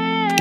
yeah.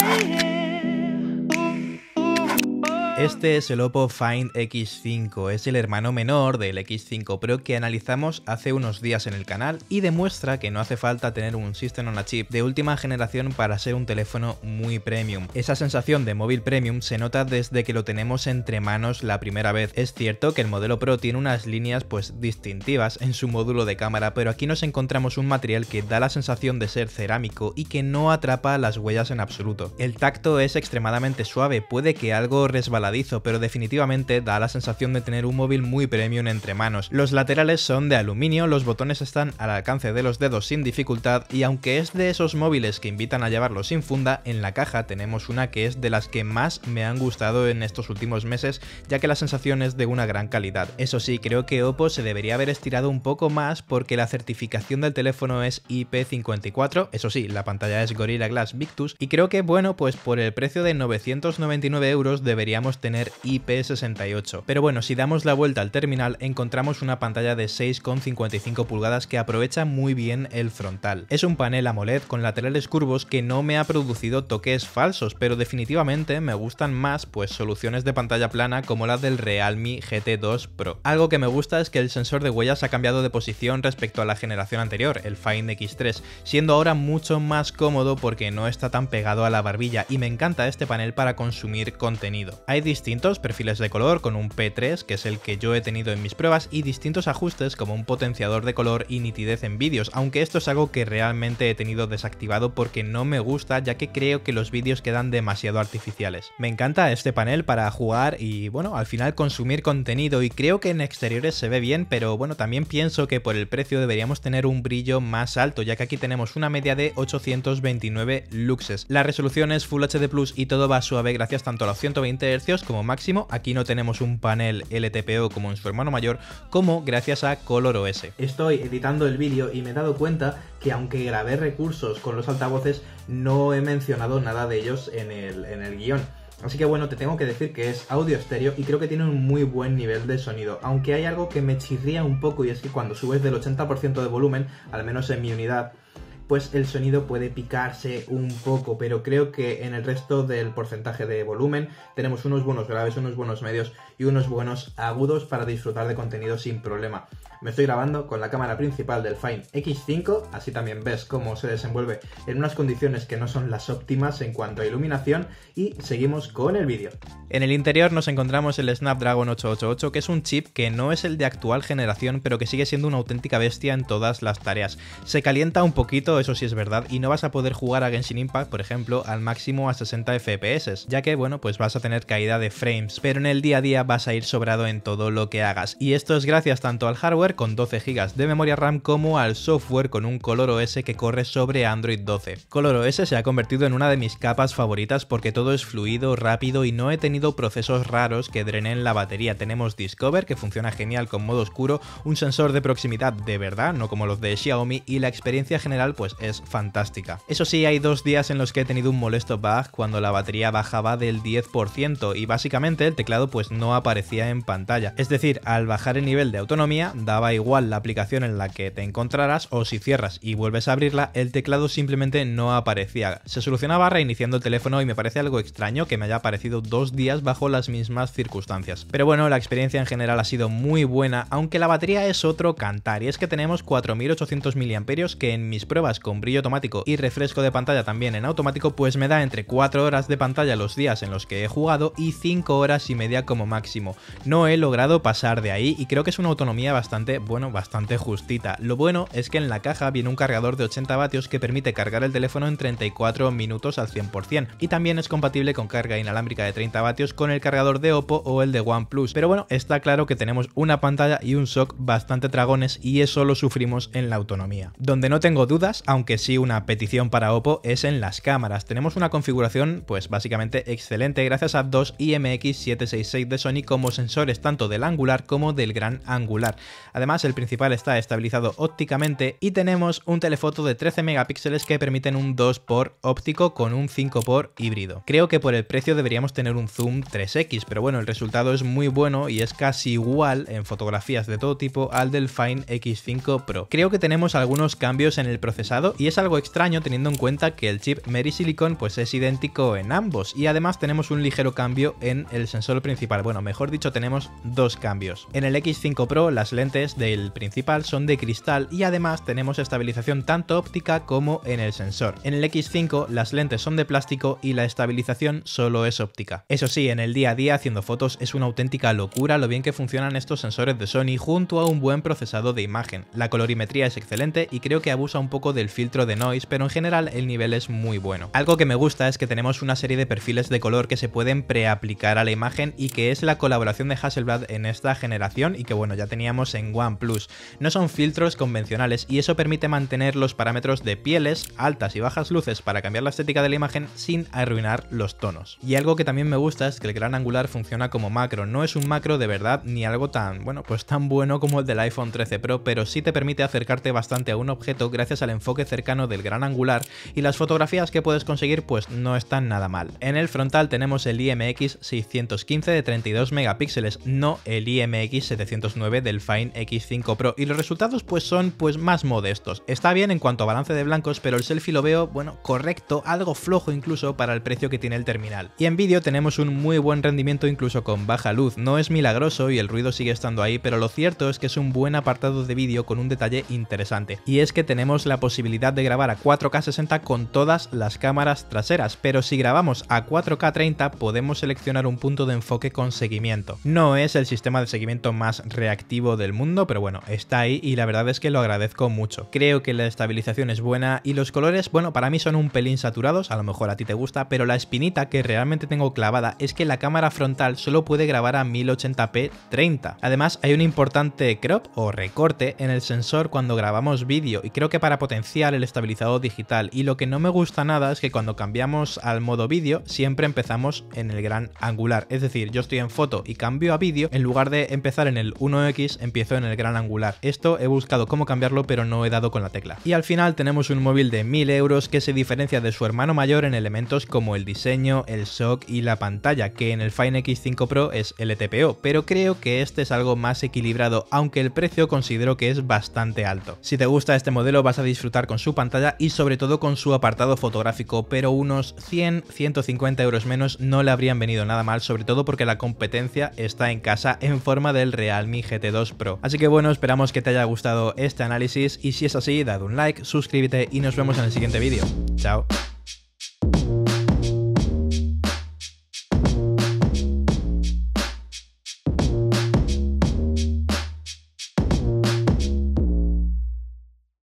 Este es el Oppo Find X5, es el hermano menor del X5 Pro que analizamos hace unos días en el canal y demuestra que no hace falta tener un System on a Chip de última generación para ser un teléfono muy premium. Esa sensación de móvil premium se nota desde que lo tenemos entre manos la primera vez. Es cierto que el modelo Pro tiene unas líneas pues distintivas en su módulo de cámara, pero aquí nos encontramos un material que da la sensación de ser cerámico y que no atrapa las huellas en absoluto. El tacto es extremadamente suave, puede que algo resbalado pero definitivamente da la sensación de tener un móvil muy premium entre manos. Los laterales son de aluminio, los botones están al alcance de los dedos sin dificultad y aunque es de esos móviles que invitan a llevarlo sin funda, en la caja tenemos una que es de las que más me han gustado en estos últimos meses, ya que la sensación es de una gran calidad. Eso sí, creo que Oppo se debería haber estirado un poco más porque la certificación del teléfono es IP54, eso sí, la pantalla es Gorilla Glass Victus, y creo que bueno, pues por el precio de 999 euros deberíamos tener IP68. Pero bueno, si damos la vuelta al terminal encontramos una pantalla de 6,55 pulgadas que aprovecha muy bien el frontal. Es un panel AMOLED con laterales curvos que no me ha producido toques falsos, pero definitivamente me gustan más pues soluciones de pantalla plana como la del Realme GT2 Pro. Algo que me gusta es que el sensor de huellas ha cambiado de posición respecto a la generación anterior, el Find X3, siendo ahora mucho más cómodo porque no está tan pegado a la barbilla y me encanta este panel para consumir contenido. Hay distintos perfiles de color con un P3, que es el que yo he tenido en mis pruebas, y distintos ajustes como un potenciador de color y nitidez en vídeos, aunque esto es algo que realmente he tenido desactivado porque no me gusta ya que creo que los vídeos quedan demasiado artificiales. Me encanta este panel para jugar y bueno, al final consumir contenido y creo que en exteriores se ve bien, pero bueno, también pienso que por el precio deberíamos tener un brillo más alto, ya que aquí tenemos una media de 829 luxes. La resolución es Full HD Plus y todo va suave gracias tanto a los 120 Hz como máximo. Aquí no tenemos un panel LTPO como en su hermano mayor, como gracias a ColorOS. Estoy editando el vídeo y me he dado cuenta que aunque grabé recursos con los altavoces, no he mencionado nada de ellos en el, en el guión. Así que bueno, te tengo que decir que es audio estéreo y creo que tiene un muy buen nivel de sonido, aunque hay algo que me chirría un poco y es que cuando subes del 80% de volumen, al menos en mi unidad, pues el sonido puede picarse un poco, pero creo que en el resto del porcentaje de volumen tenemos unos buenos graves, unos buenos medios y unos buenos agudos para disfrutar de contenido sin problema me estoy grabando con la cámara principal del Fine X5, así también ves cómo se desenvuelve en unas condiciones que no son las óptimas en cuanto a iluminación y seguimos con el vídeo. En el interior nos encontramos el Snapdragon 888, que es un chip que no es el de actual generación, pero que sigue siendo una auténtica bestia en todas las tareas. Se calienta un poquito, eso sí es verdad, y no vas a poder jugar a Genshin Impact, por ejemplo, al máximo a 60 FPS, ya que, bueno, pues vas a tener caída de frames, pero en el día a día vas a ir sobrado en todo lo que hagas. Y esto es gracias tanto al hardware con 12 GB de memoria RAM como al software con un Color OS que corre sobre Android 12. Color OS se ha convertido en una de mis capas favoritas porque todo es fluido, rápido y no he tenido procesos raros que drenen la batería. Tenemos Discover que funciona genial con modo oscuro, un sensor de proximidad de verdad, no como los de Xiaomi y la experiencia general pues es fantástica. Eso sí, hay dos días en los que he tenido un molesto bug cuando la batería bajaba del 10% y básicamente el teclado pues no aparecía en pantalla. Es decir, al bajar el nivel de autonomía daba igual la aplicación en la que te encontrarás o si cierras y vuelves a abrirla, el teclado simplemente no aparecía. Se solucionaba reiniciando el teléfono y me parece algo extraño que me haya aparecido dos días bajo las mismas circunstancias. Pero bueno, la experiencia en general ha sido muy buena, aunque la batería es otro cantar y es que tenemos 4800 mAh que en mis pruebas con brillo automático y refresco de pantalla también en automático pues me da entre 4 horas de pantalla los días en los que he jugado y 5 horas y media como máximo. No he logrado pasar de ahí y creo que es una autonomía bastante bueno, bastante justita. Lo bueno es que en la caja viene un cargador de 80 vatios que permite cargar el teléfono en 34 minutos al 100% y también es compatible con carga inalámbrica de 30 vatios con el cargador de Oppo o el de OnePlus. Pero bueno, está claro que tenemos una pantalla y un SOC bastante dragones y eso lo sufrimos en la autonomía. Donde no tengo dudas, aunque sí una petición para Oppo, es en las cámaras. Tenemos una configuración pues básicamente excelente gracias a dos IMX766 de Sony como sensores tanto del angular como del gran angular. Además, el principal está estabilizado ópticamente y tenemos un telefoto de 13 megapíxeles que permiten un 2x óptico con un 5x híbrido. Creo que por el precio deberíamos tener un zoom 3x, pero bueno, el resultado es muy bueno y es casi igual en fotografías de todo tipo al del Fine X5 Pro. Creo que tenemos algunos cambios en el procesado y es algo extraño teniendo en cuenta que el chip Mary Silicon pues es idéntico en ambos y además tenemos un ligero cambio en el sensor principal. Bueno, mejor dicho, tenemos dos cambios. En el X5 Pro las lentes del principal son de cristal y además tenemos estabilización tanto óptica como en el sensor. En el X5 las lentes son de plástico y la estabilización solo es óptica. Eso sí, en el día a día haciendo fotos es una auténtica locura lo bien que funcionan estos sensores de Sony junto a un buen procesado de imagen. La colorimetría es excelente y creo que abusa un poco del filtro de noise, pero en general el nivel es muy bueno. Algo que me gusta es que tenemos una serie de perfiles de color que se pueden preaplicar a la imagen y que es la colaboración de Hasselblad en esta generación y que bueno, ya teníamos en OnePlus. No son filtros convencionales y eso permite mantener los parámetros de pieles, altas y bajas luces para cambiar la estética de la imagen sin arruinar los tonos. Y algo que también me gusta es que el gran angular funciona como macro, no es un macro de verdad ni algo tan, bueno, pues tan bueno como el del iPhone 13 Pro, pero sí te permite acercarte bastante a un objeto gracias al enfoque cercano del gran angular y las fotografías que puedes conseguir pues no están nada mal. En el frontal tenemos el IMX 615 de 32 megapíxeles, no el IMX 709 del Fine X5 Pro y los resultados pues son pues más modestos. Está bien en cuanto a balance de blancos, pero el selfie lo veo, bueno, correcto, algo flojo incluso para el precio que tiene el terminal. Y en vídeo tenemos un muy buen rendimiento incluso con baja luz, no es milagroso y el ruido sigue estando ahí, pero lo cierto es que es un buen apartado de vídeo con un detalle interesante. Y es que tenemos la posibilidad de grabar a 4K 60 con todas las cámaras traseras, pero si grabamos a 4K 30 podemos seleccionar un punto de enfoque con seguimiento. No es el sistema de seguimiento más reactivo del mundo, pero bueno, está ahí y la verdad es que lo agradezco mucho. Creo que la estabilización es buena y los colores, bueno, para mí son un pelín saturados, a lo mejor a ti te gusta, pero la espinita que realmente tengo clavada es que la cámara frontal solo puede grabar a 1080p 30. Además, hay un importante crop o recorte en el sensor cuando grabamos vídeo y creo que para potenciar el estabilizado digital y lo que no me gusta nada es que cuando cambiamos al modo vídeo siempre empezamos en el gran angular, es decir, yo estoy en foto y cambio a vídeo, en lugar de empezar en el 1x empiezo en en el gran angular. Esto he buscado cómo cambiarlo pero no he dado con la tecla. Y al final tenemos un móvil de 1000 euros que se diferencia de su hermano mayor en elementos como el diseño, el shock y la pantalla, que en el Fine X5 Pro es LTPO, pero creo que este es algo más equilibrado, aunque el precio considero que es bastante alto. Si te gusta este modelo vas a disfrutar con su pantalla y sobre todo con su apartado fotográfico, pero unos 100-150 euros menos no le habrían venido nada mal, sobre todo porque la competencia está en casa en forma del Realme GT2 Pro. Así Así que bueno, esperamos que te haya gustado este análisis y si es así, dad un like, suscríbete y nos vemos en el siguiente vídeo. Chao.